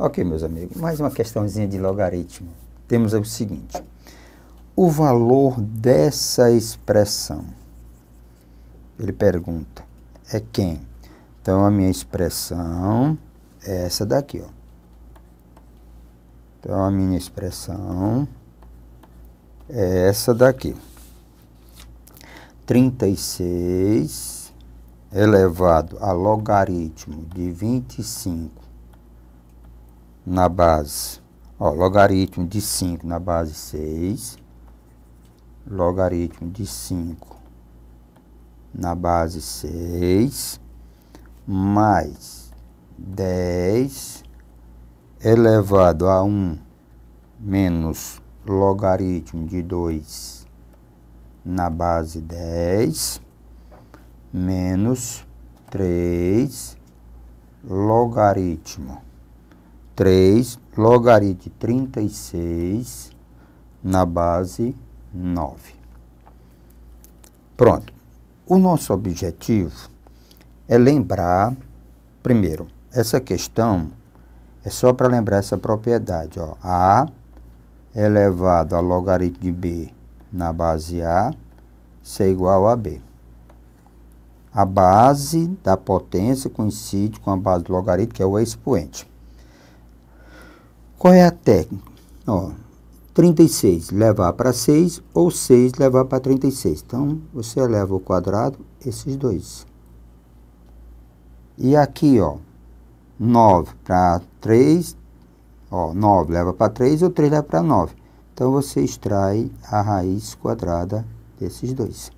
Ok, meus amigos, mais uma questãozinha de logaritmo. Temos o seguinte: o valor dessa expressão, ele pergunta, é quem? Então a minha expressão é essa daqui, ó. Então a minha expressão é essa daqui. 36 elevado a logaritmo de 25 na base, ó, logaritmo de 5 na base 6, logaritmo de 5 na base 6, mais 10 elevado a 1 menos logaritmo de 2 na base 10, menos 3 logaritmo 3, logaritmo de 36 na base 9. Pronto. O nosso objetivo é lembrar, primeiro, essa questão é só para lembrar essa propriedade, ó, A elevado a logaritmo de B na base A, C é igual a B. A base da potência coincide com a base do logaritmo, que é o expoente. Qual é a técnica? Ó, 36 levar para 6 ou 6 levar para 36. Então, você eleva o quadrado, esses dois. E aqui, ó, 9 para 3, ó, 9 leva para 3 ou 3 leva para 9. Então, você extrai a raiz quadrada desses dois.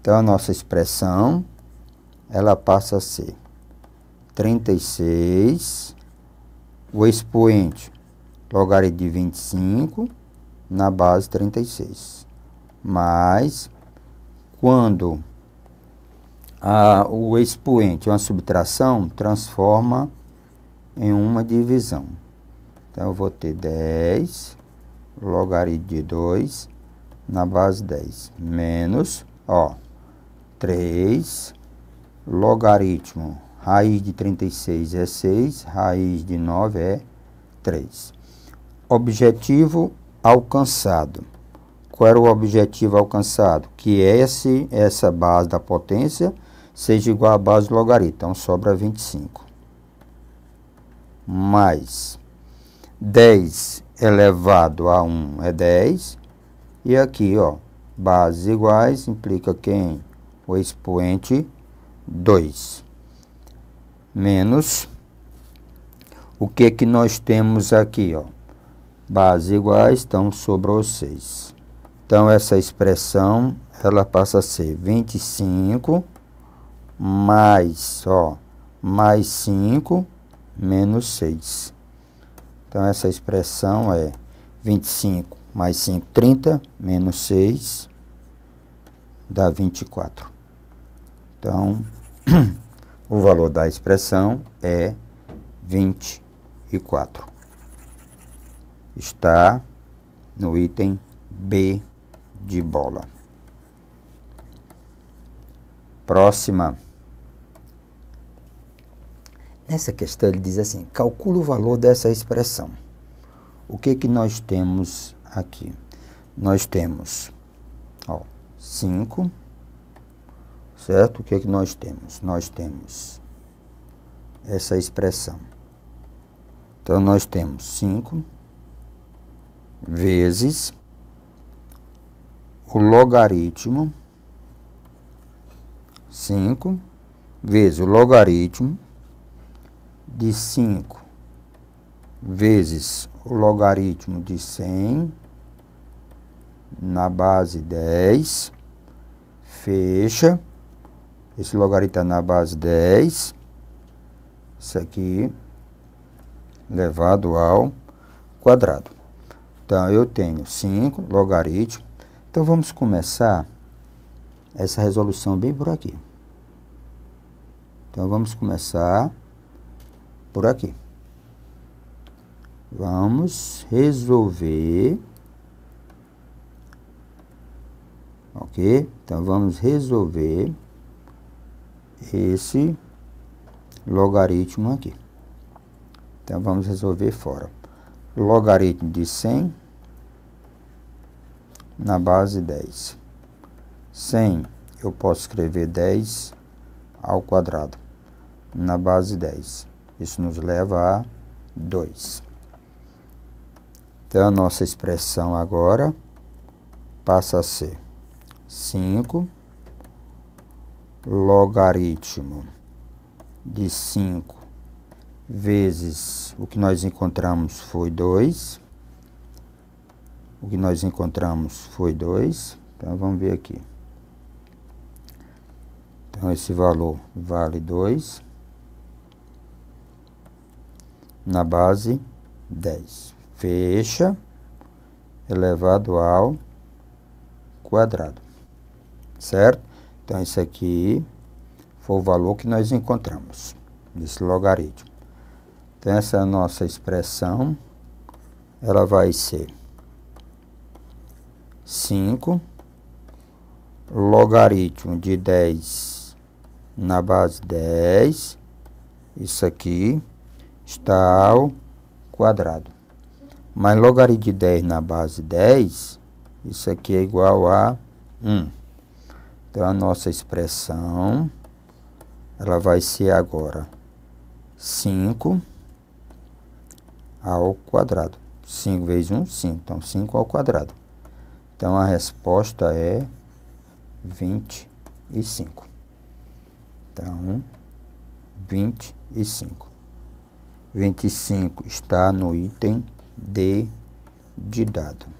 Então, a nossa expressão, ela passa a ser 36 o expoente logaritmo de 25 na base 36. Mas, quando a, o expoente é uma subtração, transforma em uma divisão. Então, eu vou ter 10 logaritmo de 2 na base 10, menos, ó, 3 logaritmo Raiz de 36 é 6, raiz de 9 é 3. Objetivo alcançado. Qual era o objetivo alcançado? Que esse, essa base da potência seja igual à base do logaritmo. Então, sobra 25. Mais 10 elevado a 1 é 10. E aqui, ó, bases iguais implica quem? O expoente 2 menos o que que nós temos aqui, ó? Base iguais, então sobrou 6. Então essa expressão, ela passa a ser 25 mais, ó, mais 5 menos 6. Então essa expressão é 25 mais 5, 30, menos 6, dá 24. Então, O valor da expressão é 24. Está no item B de bola. Próxima. Nessa questão ele diz assim, calcula o valor dessa expressão. O que que nós temos aqui? Nós temos 5 Certo? O que é que nós temos? Nós temos essa expressão. Então, nós temos 5 vezes o logaritmo 5 vezes o logaritmo de 5 vezes o logaritmo de 100 na base 10, fecha, esse logaritmo está na base 10. Isso aqui elevado ao quadrado. Então, eu tenho 5 logaritmo. Então, vamos começar essa resolução bem por aqui. Então, vamos começar por aqui. Vamos resolver... Ok? Então, vamos resolver esse logaritmo aqui. Então, vamos resolver fora. Logaritmo de 100 na base 10. 100, eu posso escrever 10 ao quadrado na base 10. Isso nos leva a 2. Então, a nossa expressão agora passa a ser 5 logaritmo de 5 vezes o que nós encontramos foi 2. O que nós encontramos foi 2. Então, vamos ver aqui. Então, esse valor vale 2. Na base, 10. Fecha elevado ao quadrado, certo? Então, isso aqui foi o valor que nós encontramos nesse logaritmo. Então, essa nossa expressão, ela vai ser 5 logaritmo de 10 na base 10, isso aqui está ao quadrado. Mas logaritmo de 10 na base 10, isso aqui é igual a 1. Então, a nossa expressão, ela vai ser agora 5 ao quadrado. 5 vezes 1, 5. Então, 5 ao quadrado. Então, a resposta é 25. Então, 25. 25 está no item D de dado.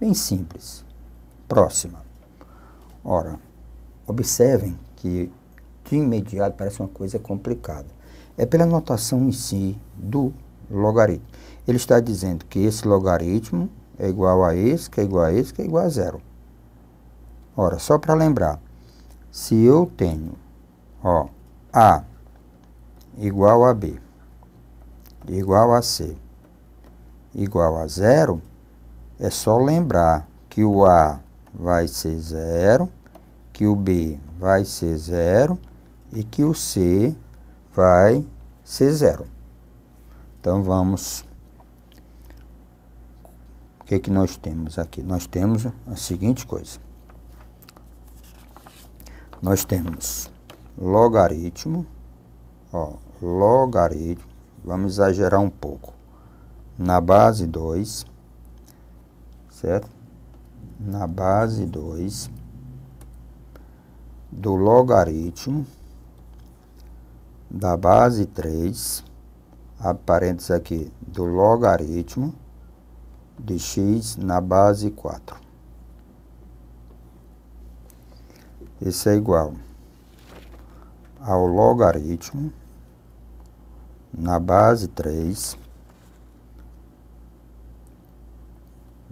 Bem simples. Próxima. Ora, observem que de imediato parece uma coisa complicada. É pela notação em si do logaritmo. Ele está dizendo que esse logaritmo é igual a esse, que é igual a esse, que é igual a zero. Ora, só para lembrar, se eu tenho ó, A igual a B igual a C igual a zero, é só lembrar que o A vai ser zero, que o B vai ser zero e que o C vai ser zero. Então vamos. O que, é que nós temos aqui? Nós temos a seguinte coisa. Nós temos logaritmo, ó, logaritmo, vamos exagerar um pouco, na base 2, certo? Na base 2 do logaritmo da base 3, abre parênteses aqui, do logaritmo de x na base 4. Isso é igual ao logaritmo na base 3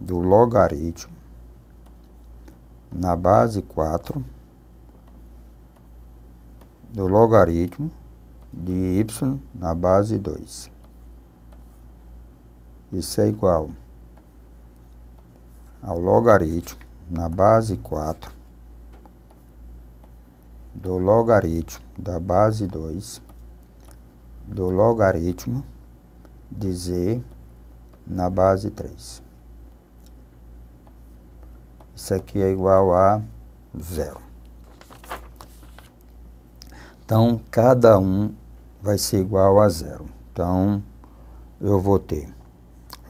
do logaritmo na base 4 do logaritmo de y na base 2. Isso é igual ao logaritmo na base 4 do logaritmo da base 2 do logaritmo de z na base 3. Isso aqui é igual a zero. Então, cada um vai ser igual a zero. Então, eu vou ter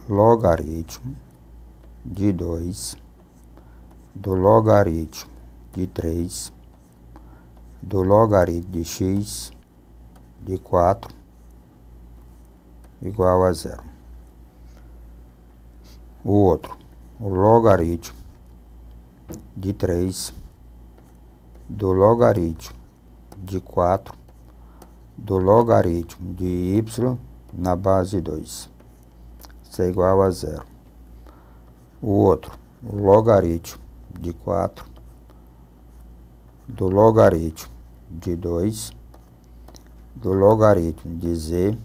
logaritmo de 2, do logaritmo de 3, do logaritmo de x de 4, igual a zero. O outro, o logaritmo de 3 do logaritmo de 4 do logaritmo de y na base 2. Isso é igual a zero. O outro, o logaritmo de 4 do logaritmo de 2 do logaritmo de z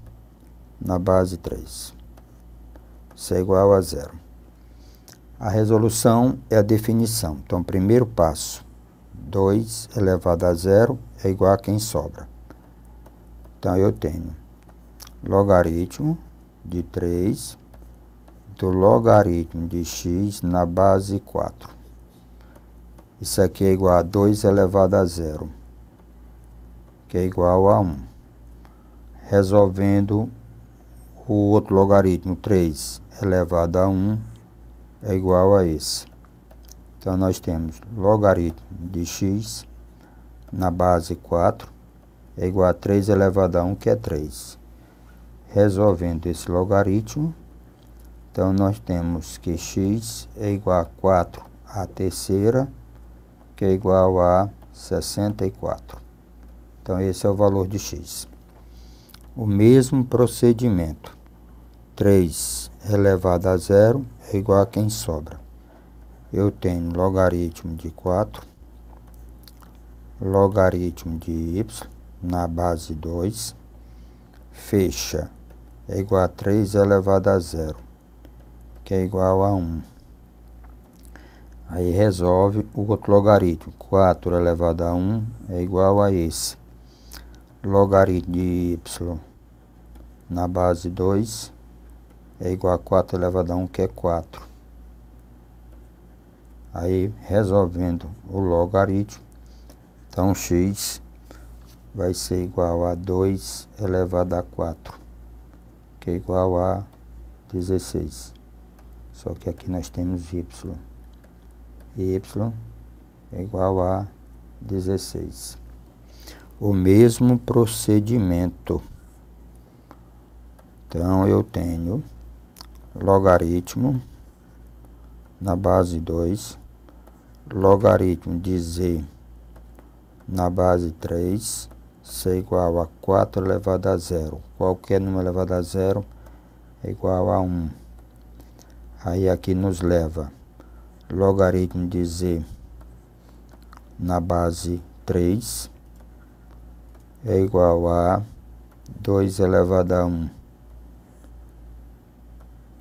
na base 3. Isso é igual a zero. A resolução é a definição. Então, primeiro passo, 2 elevado a zero é igual a quem sobra. Então, eu tenho logaritmo de 3 do logaritmo de x na base 4. Isso aqui é igual a 2 elevado a zero, que é igual a 1. Resolvendo o outro logaritmo, 3 elevado a 1, é igual a esse. Então, nós temos logaritmo de x na base 4 é igual a 3 elevado a 1, que é 3. Resolvendo esse logaritmo, então, nós temos que x é igual a 4 a terceira, que é igual a 64. Então, esse é o valor de x. O mesmo procedimento. 3 elevado a zero é igual a quem sobra. Eu tenho logaritmo de 4, logaritmo de y na base 2, fecha, é igual a 3 elevado a zero, que é igual a 1. Aí resolve o outro logaritmo. 4 elevado a 1 é igual a esse. Logaritmo de y na base 2, é igual a 4 elevado a 1, que é 4. Aí, resolvendo o logaritmo, então x vai ser igual a 2 elevado a 4, que é igual a 16. Só que aqui nós temos y. y é igual a 16. O mesmo procedimento. Então, eu tenho logaritmo na base 2, logaritmo de z na base 3, ser igual a 4 elevado a 0. Qualquer número elevado a 0 é igual a 1. Aí aqui nos leva logaritmo de z na base 3 é igual a 2 elevado a 1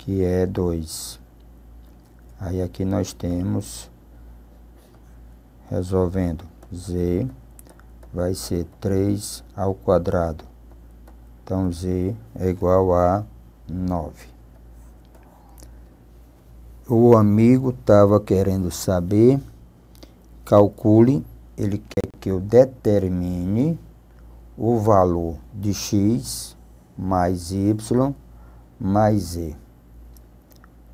que é 2. Aí aqui nós temos, resolvendo, z vai ser 3 ao quadrado. Então, z é igual a 9. O amigo estava querendo saber, calcule, ele quer que eu determine o valor de x mais y mais z.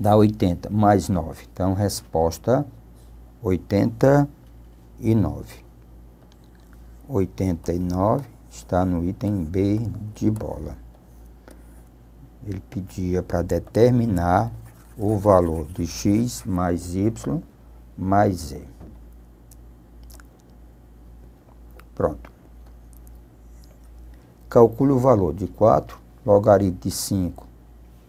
dá 80 mais 9. Então, resposta 89. 89 está no item B de bola. Ele pedia para determinar o valor de x mais y mais z. Pronto. Calcule o valor de 4, logaritmo de 5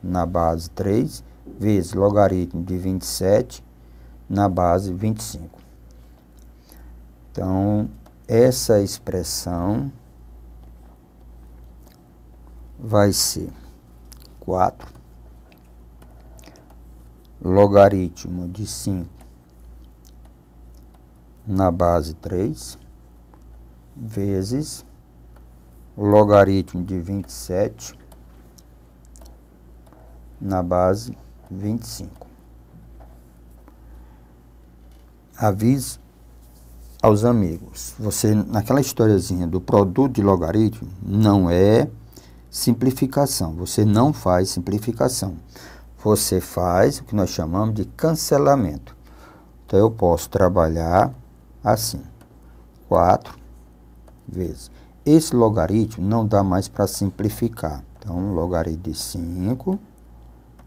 na base 3 vezes logaritmo de 27 na base 25. Então, essa expressão vai ser 4 logaritmo de 5 na base 3 vezes logaritmo de 27 na base 25. Aviso aos amigos, você naquela historiazinha do produto de logaritmo não é simplificação, você não faz simplificação. Você faz o que nós chamamos de cancelamento. Então eu posso trabalhar assim. 4 vezes. Esse logaritmo não dá mais para simplificar. Então, logaritmo de 5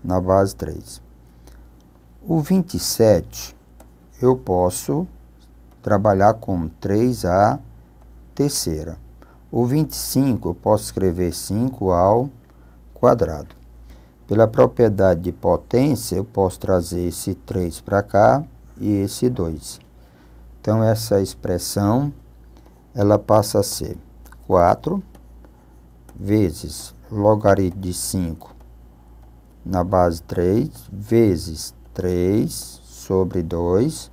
na base 3. O 27 eu posso trabalhar com 3 a terceira. O 25 eu posso escrever 5 ao quadrado. Pela propriedade de potência, eu posso trazer esse 3 para cá e esse 2. Então, essa expressão, ela passa a ser 4 vezes logaritmo de 5 na base 3 vezes 3 sobre 2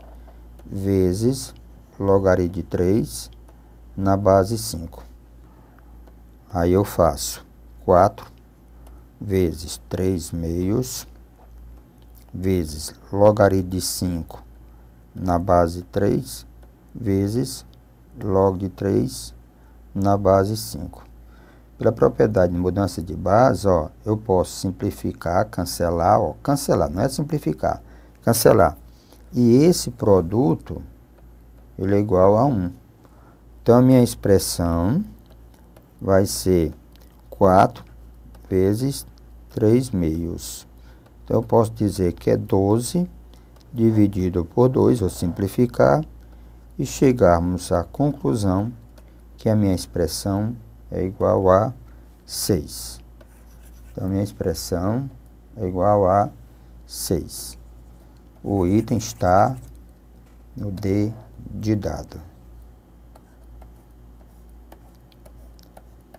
vezes logaritmo de 3 na base 5. Aí eu faço 4 vezes 3 meios vezes logaritmo de 5 na base 3 vezes log de 3 na base 5. Pela propriedade de mudança de base, ó, eu posso simplificar, cancelar, ó, cancelar, não é simplificar, cancelar. E esse produto, ele é igual a 1. Então, a minha expressão vai ser 4 vezes 3 meios. Então, eu posso dizer que é 12 dividido por 2, vou simplificar, e chegarmos à conclusão que a minha expressão é igual a 6. Então, minha expressão é igual a 6. O item está no D de dado.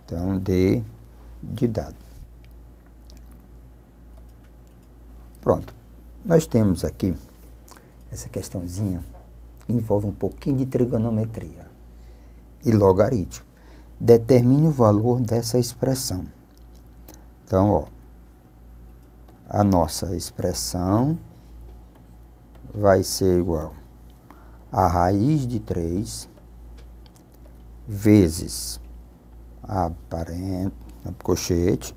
Então, D de dado. Pronto. Nós temos aqui essa questãozinha que envolve um pouquinho de trigonometria e logaritmo determine o valor dessa expressão. Então, ó, a nossa expressão vai ser igual a raiz de 3 vezes a cochete,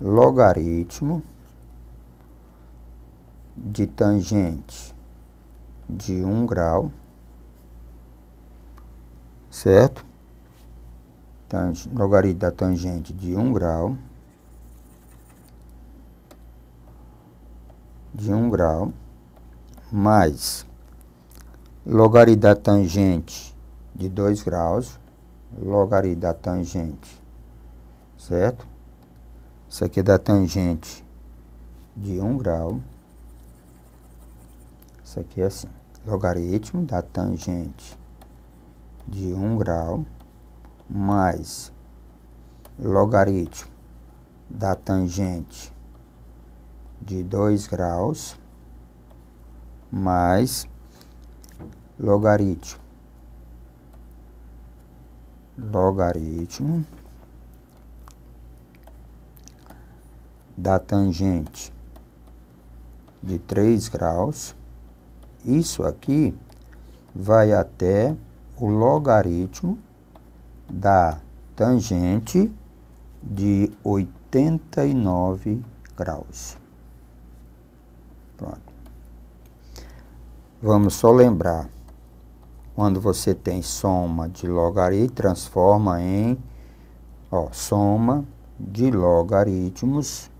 logaritmo de tangente de 1 um grau, certo? logaritmo da tangente de 1 grau, de 1 grau, mais logaritmo da tangente de 2 graus, logaritmo da tangente, certo? Isso aqui é da tangente de 1 grau. Isso aqui é assim, logaritmo da tangente de 1 grau mais logaritmo da tangente de 2 graus mais logaritmo logaritmo da tangente de 3 graus. Isso aqui vai até o logaritmo da tangente de 89 graus. Pronto. Vamos só lembrar, quando você tem soma de logaritmos transforma em ó, soma de logaritmos,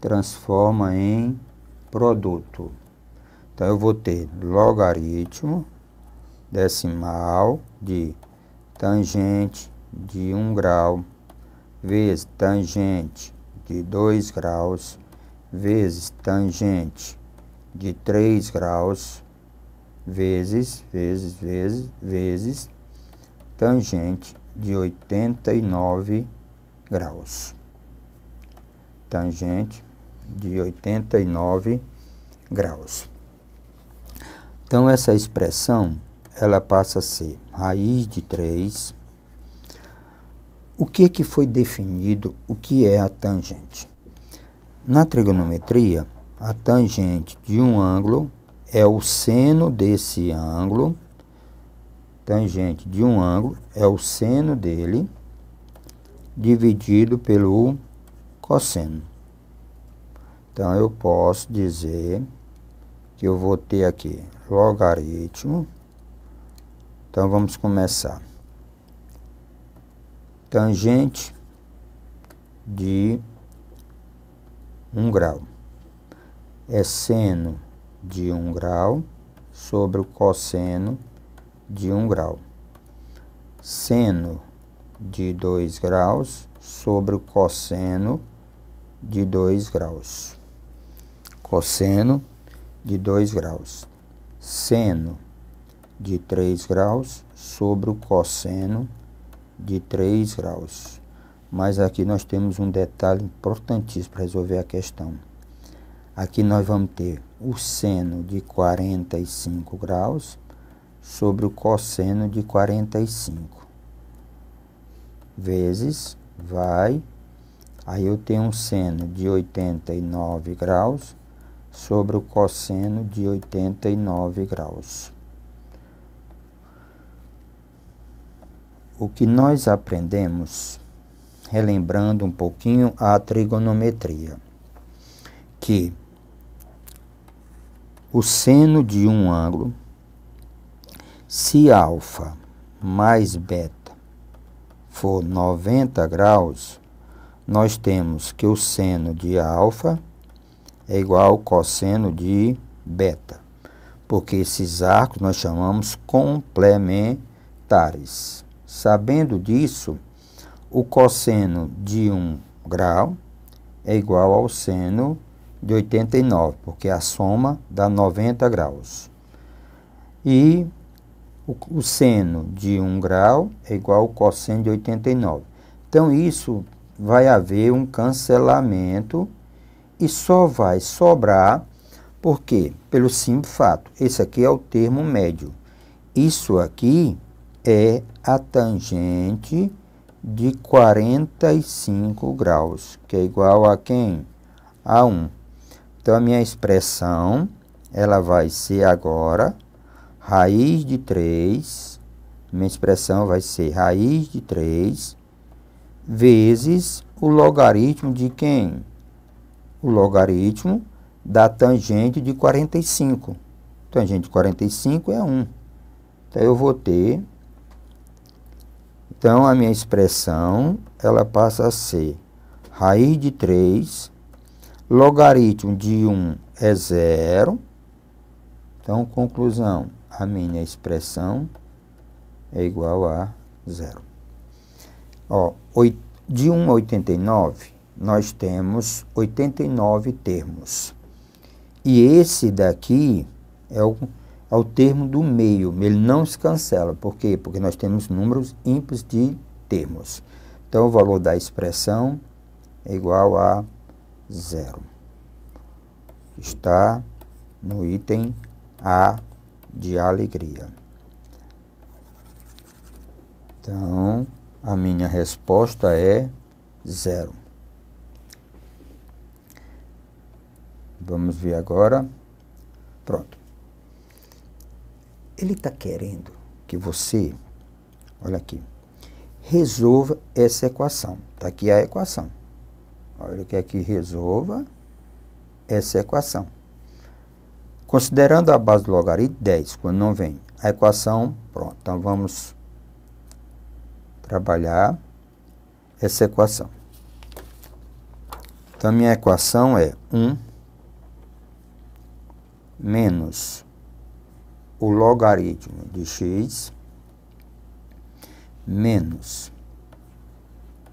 transforma em produto. Então, eu vou ter logaritmo decimal de tangente de 1 grau vezes tangente de 2 graus vezes tangente de 3 graus vezes, vezes, vezes, vezes tangente de 89 graus. Tangente de 89 graus. Então, essa expressão ela passa a ser raiz de 3. O que é que foi definido? O que é a tangente? Na trigonometria, a tangente de um ângulo é o seno desse ângulo. Tangente de um ângulo é o seno dele dividido pelo cosseno. Então, eu posso dizer que eu vou ter aqui logaritmo então vamos começar. Tangente de 1 um grau é seno de 1 um grau sobre o cosseno de 1 um grau. Seno de 2 graus sobre o cosseno de 2 graus. Cosseno de 2 graus. Seno de 3 graus sobre o cosseno de 3 graus. Mas aqui nós temos um detalhe importantíssimo para resolver a questão. Aqui nós vamos ter o seno de 45 graus sobre o cosseno de 45 vezes vai aí eu tenho um seno de 89 graus sobre o cosseno de 89 graus o que nós aprendemos, relembrando um pouquinho a trigonometria, que o seno de um ângulo, se alfa mais beta for 90 graus, nós temos que o seno de alfa é igual ao cosseno de beta, porque esses arcos nós chamamos complementares. Sabendo disso, o cosseno de 1 grau é igual ao seno de 89, porque é a soma dá 90 graus. E o, o seno de 1 grau é igual ao cosseno de 89. Então, isso vai haver um cancelamento e só vai sobrar, porque Pelo simples fato, esse aqui é o termo médio. Isso aqui é a tangente de 45 graus, que é igual a quem? A 1. Então, a minha expressão ela vai ser agora raiz de 3, minha expressão vai ser raiz de 3 vezes o logaritmo de quem? O logaritmo da tangente de 45. Tangente de 45 é 1. Então, eu vou ter então, a minha expressão, ela passa a ser raiz de 3, logaritmo de 1 é zero. Então, conclusão, a minha expressão é igual a zero. Ó, de 1 a 89, nós temos 89 termos. E esse daqui é o ao termo do meio. Ele não se cancela. Por quê? Porque nós temos números ímpares de termos. Então, o valor da expressão é igual a zero. Está no item A de alegria. Então, a minha resposta é zero. Vamos ver agora. Pronto. Ele está querendo que você, olha aqui, resolva essa equação. Está aqui a equação. Olha, ele quer que resolva essa equação. Considerando a base do logaritmo 10, quando não vem a equação, pronto. Então vamos trabalhar essa equação. Então, minha equação é 1 menos o logaritmo de x menos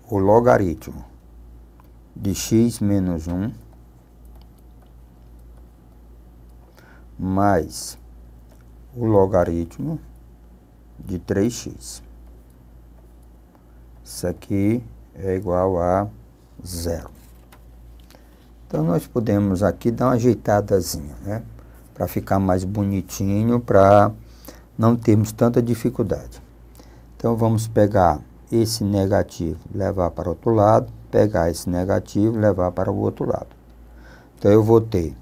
o logaritmo de x menos 1 mais o logaritmo de 3x. Isso aqui é igual a zero. Então, nós podemos aqui dar uma ajeitadazinha, né? para ficar mais bonitinho, para não termos tanta dificuldade. Então vamos pegar esse negativo, levar para o outro lado, pegar esse negativo, levar para o outro lado. Então eu vou ter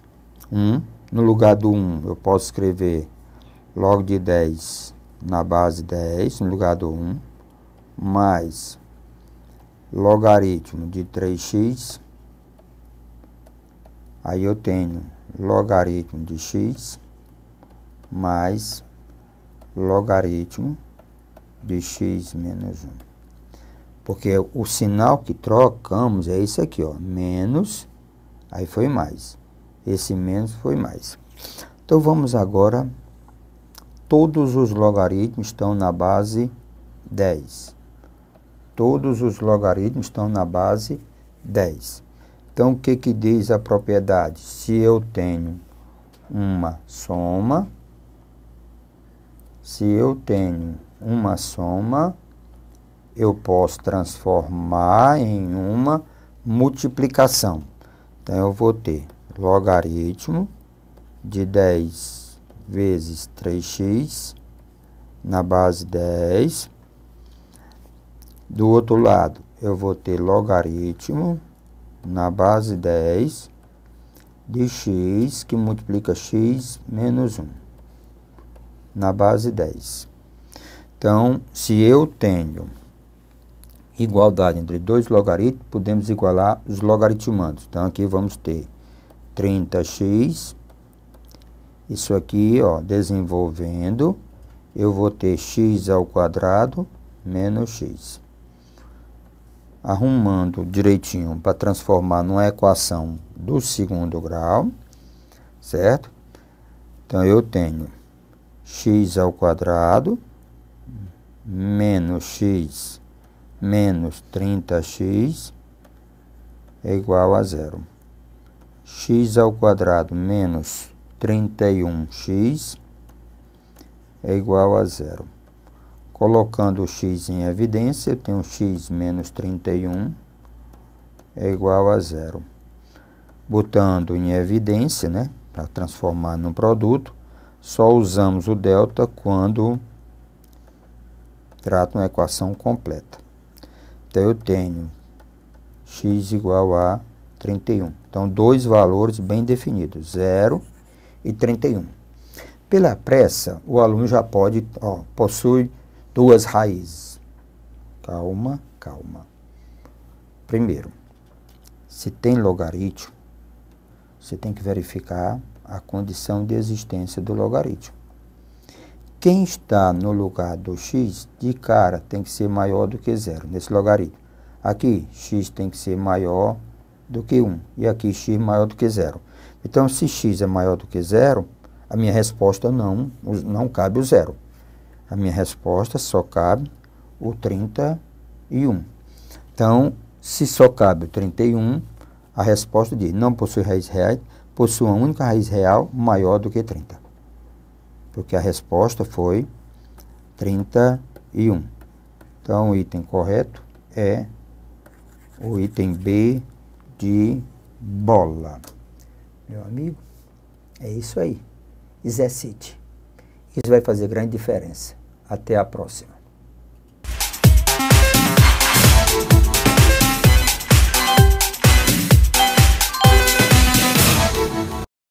1, no lugar do 1 eu posso escrever log de 10 na base 10, no lugar do 1, mais logaritmo de 3x, aí eu tenho logaritmo de x mais logaritmo de x menos 1. Porque o sinal que trocamos é esse aqui, ó, menos, aí foi mais. Esse menos foi mais. Então vamos agora, todos os logaritmos estão na base 10. Todos os logaritmos estão na base 10. Então, o que, que diz a propriedade? Se eu tenho uma soma, se eu tenho uma soma, eu posso transformar em uma multiplicação. Então, eu vou ter logaritmo de 10 vezes 3x na base 10. Do outro lado, eu vou ter logaritmo na base 10 de x, que multiplica x menos 1, na base 10. Então, se eu tenho igualdade entre dois logaritmos, podemos igualar os logaritmandos. Então, aqui vamos ter 30x, isso aqui, ó, desenvolvendo, eu vou ter x ao quadrado menos x arrumando direitinho para transformar numa equação do segundo grau, certo? Então eu tenho x ao quadrado menos x menos 30x é igual a zero. x ao quadrado menos 31x é igual a zero. Colocando o x em evidência, eu tenho x menos 31 é igual a zero. Botando em evidência, né, para transformar num produto, só usamos o delta quando trata uma equação completa. Então, eu tenho x igual a 31. Então, dois valores bem definidos, 0 e 31. Pela pressa, o aluno já pode, ó, possui duas raízes. Calma, calma. Primeiro, se tem logaritmo, você tem que verificar a condição de existência do logaritmo. Quem está no lugar do x, de cara, tem que ser maior do que zero, nesse logaritmo. Aqui, x tem que ser maior do que 1, e aqui x maior do que zero. Então, se x é maior do que zero, a minha resposta não, não cabe o zero. A minha resposta só cabe o 31. Então, se só cabe o 31, a resposta diz: não possui raiz real, possui uma única raiz real maior do que 30. Porque a resposta foi 31. Então, o item correto é o item B de bola. Meu amigo, é isso aí. Exercite. Isso vai fazer grande diferença. Até a próxima.